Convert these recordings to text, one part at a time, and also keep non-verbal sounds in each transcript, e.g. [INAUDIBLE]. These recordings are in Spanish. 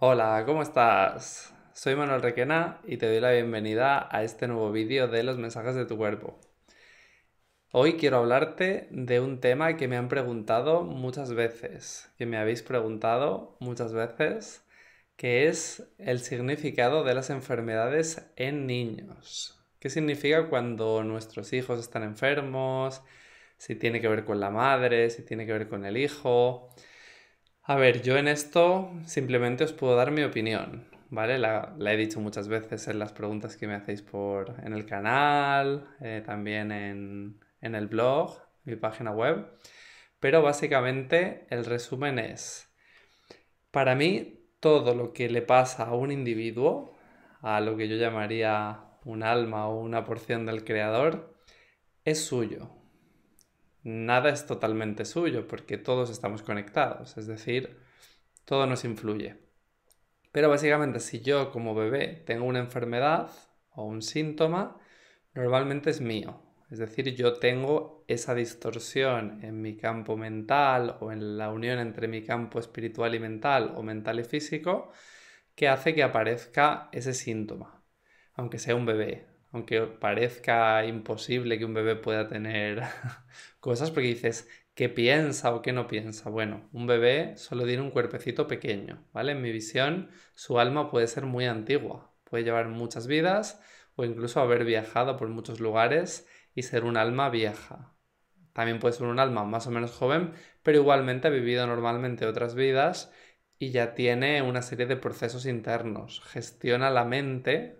Hola, ¿cómo estás? Soy Manuel Requena y te doy la bienvenida a este nuevo vídeo de los mensajes de tu cuerpo. Hoy quiero hablarte de un tema que me han preguntado muchas veces, que me habéis preguntado muchas veces, que es el significado de las enfermedades en niños. ¿Qué significa cuando nuestros hijos están enfermos? Si tiene que ver con la madre, si tiene que ver con el hijo. A ver, yo en esto simplemente os puedo dar mi opinión, ¿vale? La, he dicho muchas veces en las preguntas que me hacéis por, en el canal, eh, también en, en el blog, mi página web. Pero básicamente el resumen es, para mí todo lo que le pasa a un individuo, a lo que yo llamaría un alma o una porción del creador, es suyo, nada es totalmente suyo porque todos estamos conectados, es decir, todo nos influye. Pero básicamente si yo como bebé tengo una enfermedad o un síntoma, normalmente es mío. Es decir, yo tengo esa distorsión en mi campo mental o en la unión entre mi campo espiritual y mental o mental y físico que hace que aparezca ese síntoma, aunque sea un bebé, aunque parezca imposible que un bebé pueda tener [LAUGHS] cosas, porque dices, ¿qué piensa o qué no piensa? Bueno, un bebé solo tiene un cuerpecito pequeño, ¿vale? En mi visión, su alma puede ser muy antigua, puede llevar muchas vidas o incluso haber viajado por muchos lugares y ser un alma vieja. También puede ser un alma más o menos joven, pero igualmente ha vivido normalmente otras vidas y ya tiene una serie de procesos internos. Gestiona la mente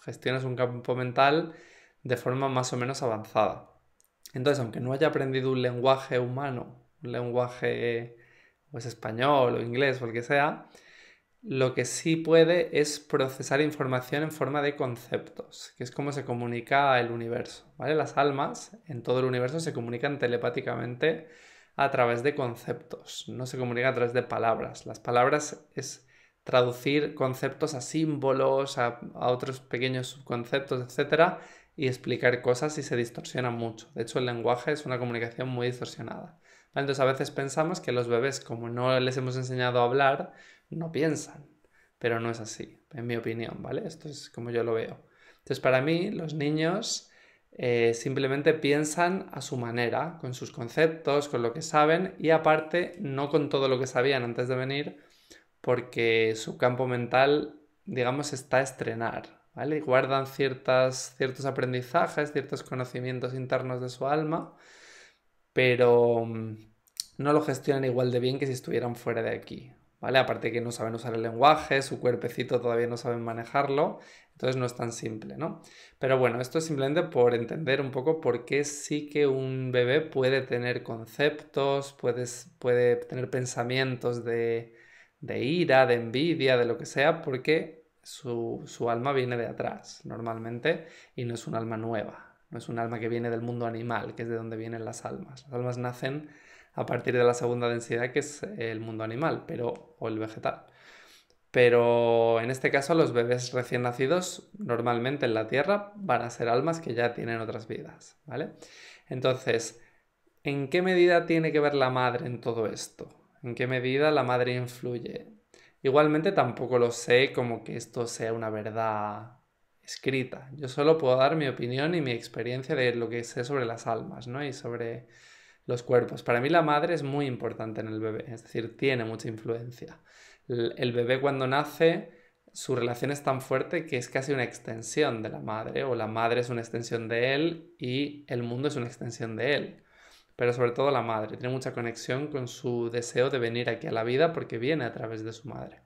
gestiones un campo mental de forma más o menos avanzada. Entonces, aunque no haya aprendido un lenguaje humano, un lenguaje pues, español o inglés o el que sea, lo que sí puede es procesar información en forma de conceptos, que es como se comunica el universo, ¿vale? Las almas en todo el universo se comunican telepáticamente a través de conceptos, no se comunican a través de palabras. Las palabras es traducir conceptos a símbolos, a, otros pequeños subconceptos, etcétera, y explicar cosas y se distorsiona mucho. De hecho, el lenguaje es una comunicación muy distorsionada. Entonces, a veces pensamos que los bebés, como no les hemos enseñado a hablar, no piensan, pero no es así, en mi opinión, ¿vale? Esto es como yo lo veo. Entonces, para mí, los niños eh, simplemente piensan a su manera, con sus conceptos, con lo que saben y aparte, no con todo lo que sabían antes de venir, porque su campo mental, digamos, está a estrenar, ¿vale? Guardan ciertas, ciertos aprendizajes, ciertos conocimientos internos de su alma, pero mm, no lo gestionan igual de bien que si estuvieran fuera de aquí, ¿vale? Aparte que no saben usar el lenguaje, su cuerpecito todavía no saben manejarlo, entonces no es tan simple, ¿no? Pero bueno, esto es simplemente por entender un poco por qué sí que un bebé puede tener conceptos, puede tener pensamientos de, de ira, de envidia, de lo que sea, porque su, alma viene de atrás normalmente y no es un alma nueva, no es un alma que viene del mundo animal, que es de donde vienen las almas. Las almas nacen a partir de la segunda densidad, que es el mundo animal, pero, o el vegetal. Pero en este caso los bebés recién nacidos normalmente en la Tierra van a ser almas que ya tienen otras vidas, ¿vale? Entonces, ¿en qué medida tiene que ver la madre en todo esto? en qué medida la madre influye. Igualmente tampoco lo sé como que esto sea una verdad escrita. Yo solo puedo dar mi opinión y mi experiencia de lo que sé sobre las almas, ¿no? Y sobre los cuerpos. Para mí la madre es muy importante en el bebé, es decir, tiene mucha influencia. El bebé cuando nace, su relación es tan fuerte que es casi una extensión de la madre, o la madre es una extensión de él y el mundo es una extensión de él pero sobre todo la madre. Tiene mucha conexión con su deseo de venir aquí a la vida porque viene a través de su madre.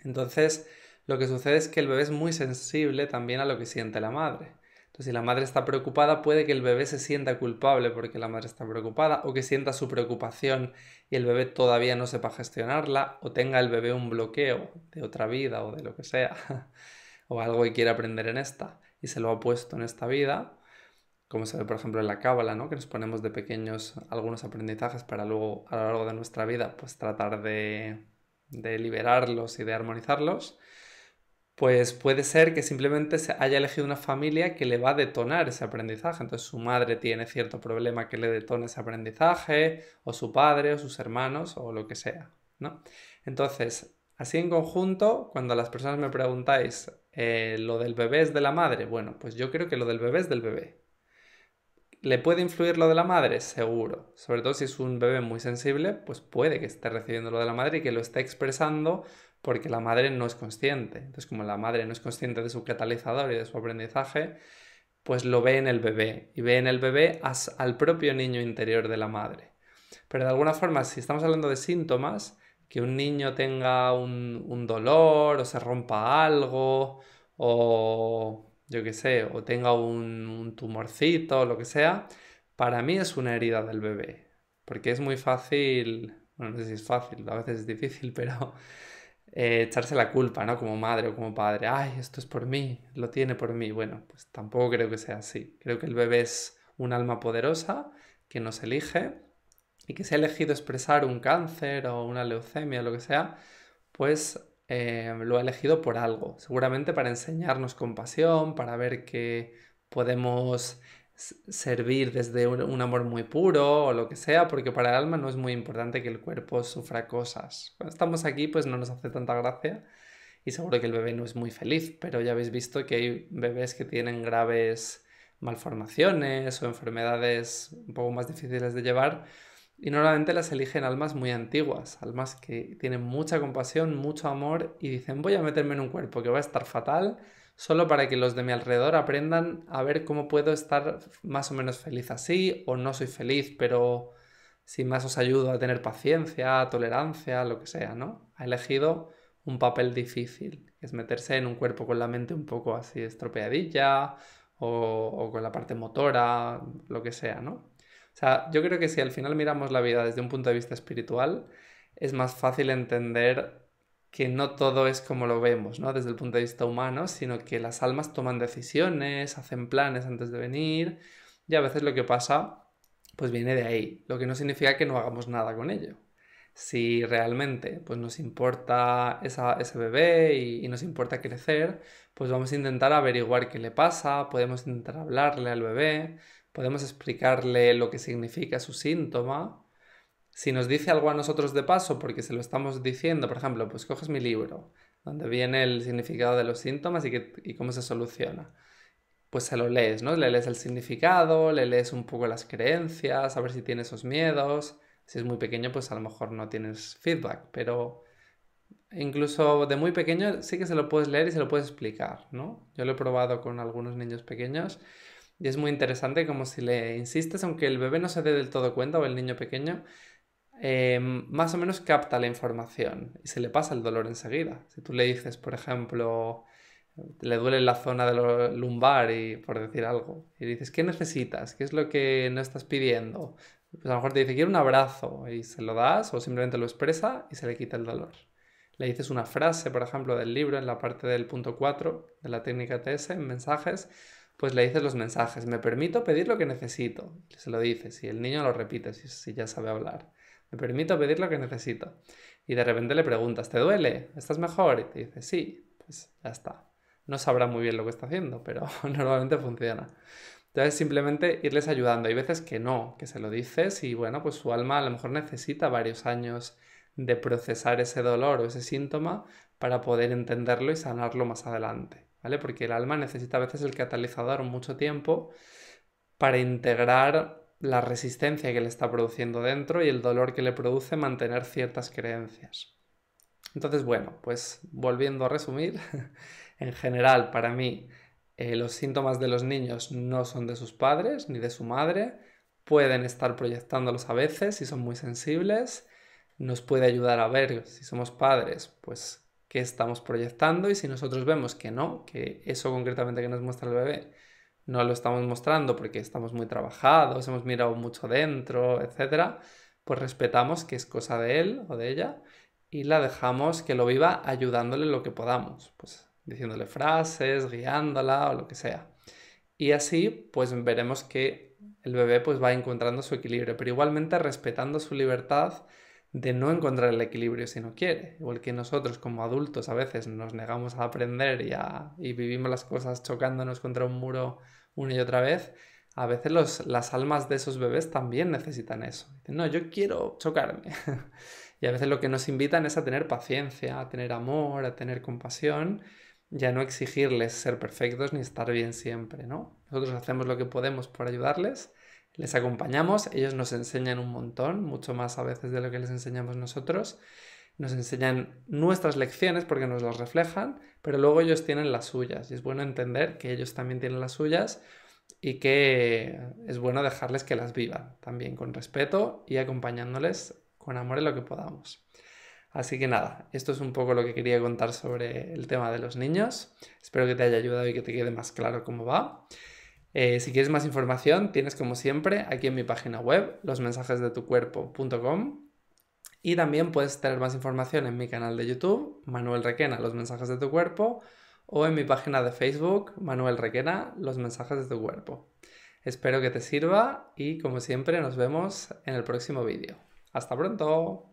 Entonces, lo que sucede es que el bebé es muy sensible también a lo que siente la madre. Entonces, si la madre está preocupada, puede que el bebé se sienta culpable porque la madre está preocupada, o que sienta su preocupación y el bebé todavía no sepa gestionarla, o tenga el bebé un bloqueo de otra vida o de lo que sea, [LAUGHS] o algo que quiere aprender en esta y se lo ha puesto en esta vida como se ve por ejemplo en la cábala, que nos ponemos de pequeños algunos aprendizajes para luego a lo largo de nuestra vida pues tratar de, liberarlos y de armonizarlos, pues puede ser que simplemente se haya elegido una familia que le va a detonar ese aprendizaje. Entonces su madre tiene cierto problema que le detone ese aprendizaje, o su padre, o sus hermanos, o lo que sea. ¿no? Entonces, así en conjunto, cuando las personas me preguntáis, eh, ¿lo del bebé es de la madre? Bueno, pues yo creo que lo del bebé es del bebé. ¿Le puede influir lo de la madre? Seguro. Sobre todo si es un bebé muy sensible, pues puede que esté recibiendo lo de la madre y que lo esté expresando porque la madre no es consciente. Entonces, como la madre no es consciente de su catalizador y de su aprendizaje, pues lo ve en el bebé y ve en el bebé al propio niño interior de la madre. Pero de alguna forma, si estamos hablando de síntomas, que un niño tenga un dolor o se rompa algo o yo qué sé, o tenga un, tumorcito o lo que sea, para mí es una herida del bebé. Porque es muy fácil, no sé si es fácil, a veces es difícil, [LAUGHS] pero eh, echarse la culpa, ¿no? Como madre o como padre, ay, esto es por mí, lo tiene por mí. Bueno, pues tampoco creo que sea así. Creo que el bebé es un alma poderosa que nos elige y que se ha elegido expresar un cáncer o una leucemia o lo que sea, pues Em, lo ha elegido por algo, seguramente para enseñarnos compasión, para ver que podemos servir desde un amor muy puro o lo que sea, porque para el alma no es muy importante que el cuerpo sufra cosas. estamos aquí pues no nos hace tanta gracia y seguro que el bebé no es muy feliz, pero ya habéis visto que hay bebés que tienen graves malformaciones o enfermedades un poco más difíciles de llevar y normalmente las eligen almas muy antiguas, almas que tienen mucha compasión, mucho amor y dicen voy a meterme en un cuerpo que va a estar fatal solo para que los de mi alrededor aprendan a ver cómo puedo estar más o menos feliz así o no soy feliz, pero sin más os ayudo a tener paciencia, tolerancia, lo que sea, ¿no? Ha elegido un papel difícil, que es meterse en un cuerpo con la mente un poco así estropeadilla o con la parte motora, lo que sea, ¿no? O sea, yo creo que si al final miramos la vida desde un punto de vista espiritual, es más fácil entender que no todo es como lo vemos, ¿no? Desde el punto de vista humano, sino que las almas toman decisiones, hacen planes antes de venir, y a veces lo que pasa, pues viene de ahí, lo que no significa que no hagamos nada con ello. Si realmente pues nos importa ese bebé y, y nos importa crecer, pues vamos a intentar averiguar qué le pasa, podemos intentar hablarle al bebé, podemos explicarle lo que significa su síntoma. Si nos dice algo a nosotros de paso, porque se lo estamos diciendo, por ejemplo, pues coges mi libro, donde viene el significado de los síntomas y, y cómo se soluciona. Pues se lo lees, ¿no? Le lees el significado, le lees un poco las creencias, a ver si tiene esos miedos. Si es muy pequeño, pues a lo mejor no tienes feedback, pero incluso de muy pequeño sí que se lo puedes leer y se lo puedes explicar, ¿no? Yo lo he probado con algunos niños pequeños y es muy interesante como si le insistes, aunque el bebé no se dé del todo cuenta o el niño pequeño, eh, más o menos capta la información y se le pasa el dolor enseguida. Si tú le dices, por ejemplo, le duele la zona de lumbar y por decir algo, y dices, ¿qué necesitas? ¿Qué es lo que no estás pidiendo? Pues a lo mejor te dice, quiero un abrazo y se lo das o simplemente lo expresa y se le quita el dolor. Le dices una frase, por ejemplo, del libro en la parte del punto 4 de la técnica TS, en mensajes, pues le dices los mensajes, me permito pedir lo que necesito, se lo dices y el niño lo repite si, ya sabe hablar, me permito pedir lo que necesito. Y de repente le preguntas, ¿te duele? ¿Estás mejor? Y te dice, sí, pues ya está. No sabrá muy bien lo que está haciendo, pero [LAUGHS] normalmente funciona. Entonces simplemente irles ayudando. Hay veces que no, que se lo dices y bueno, pues su alma a lo mejor necesita varios años de procesar ese dolor o ese síntoma para poder entenderlo y sanarlo más adelante. Porque el alma necesita a veces el catalizador mucho tiempo para integrar la resistencia que le está produciendo dentro y el dolor que le produce mantener ciertas creencias. Entonces, bueno, pues volviendo a resumir, [LAUGHS] en general para mí eh, los síntomas de los niños no son de sus padres ni de su madre, pueden estar proyectándolos a veces si son muy sensibles, nos puede ayudar a ver si somos padres, pues que estamos proyectando y si nosotros vemos que no, que eso concretamente que nos muestra el bebé no lo estamos mostrando porque estamos muy trabajados, hemos mirado mucho dentro, etc., pues respetamos que es cosa de él o de ella y la dejamos que lo viva ayudándole lo que podamos, pues diciéndole frases, guiándola o lo que sea. Y así pues veremos que el bebé pues va encontrando su equilibrio, pero igualmente respetando su libertad de no encontrar el equilibrio si no quiere. o Igual que nosotros como adultos a veces nos negamos a aprender y, y vivimos las cosas chocándonos contra un muro una y otra vez, a veces los, las almas de esos bebés también necesitan eso. Dicen, no, yo quiero chocarme. [LAUGHS] y a veces lo que nos invitan es a tener paciencia, a tener amor, a tener compasión ya no exigirles ser perfectos ni estar bien siempre, ¿no? Nosotros hacemos lo que podemos por ayudarles les acompañamos, ellos nos enseñan un montón, mucho más a veces de lo que les enseñamos nosotros. Nos enseñan nuestras lecciones porque nos las reflejan, pero luego ellos tienen las suyas. Y es bueno entender que ellos también tienen las suyas y que es bueno dejarles que las vivan también con respeto y acompañándoles con amor en lo que podamos. Así que nada, esto es un poco lo que quería contar sobre el tema de los niños. Espero que te haya ayudado y que te quede más claro cómo va. Eh, si quieres más información, tienes como siempre aquí en mi página web, losmensajesdetucuerpo.com. Y también puedes tener más información en mi canal de YouTube, Manuel Requena, Los Mensajes de tu Cuerpo, o en mi página de Facebook, Manuel Requena, Los Mensajes de tu Cuerpo. Espero que te sirva y como siempre nos vemos en el próximo vídeo. Hasta pronto.